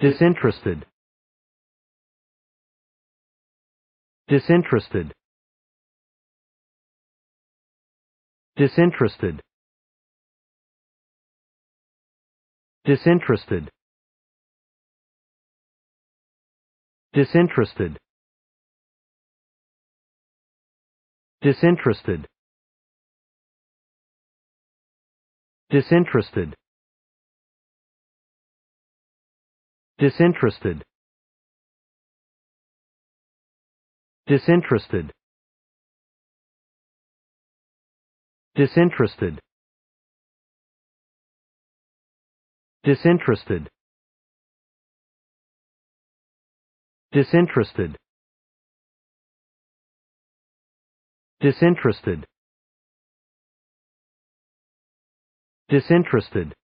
disinterested disinterested disinterested disinterested disinterested disinterested disinterested disinterested disinterested disinterested disinterested disinterested disinterested disinterested